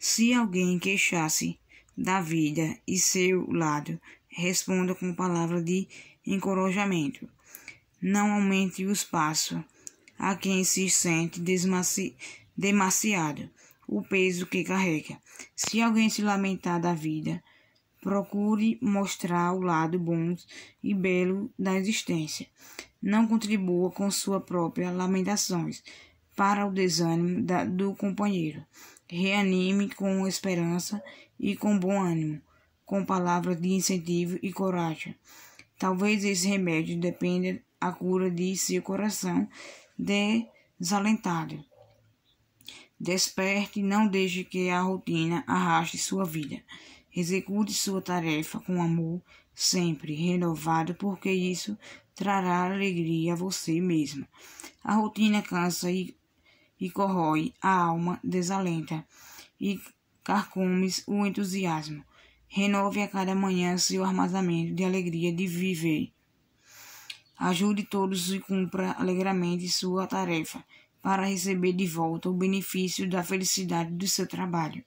Se alguém queixasse da vida e seu lado, responda com palavra de encorajamento. Não aumente o espaço a quem se sente desmaci demasiado o peso que carrega. Se alguém se lamentar da vida, procure mostrar o lado bom e belo da existência. Não contribua com sua própria lamentações, para o desânimo da, do companheiro. Reanime com esperança e com bom ânimo, com palavras de incentivo e coragem. Talvez esse remédio dependa a cura de seu coração desalentado. Desperte e não deixe que a rotina arraste sua vida. Execute sua tarefa com amor, sempre renovado, porque isso trará alegria a você mesmo. A rotina cansa e e corrói a alma, desalenta e carcomes o entusiasmo. Renove a cada manhã seu armazenamento de alegria de viver. Ajude todos e cumpra alegremente sua tarefa para receber de volta o benefício da felicidade do seu trabalho.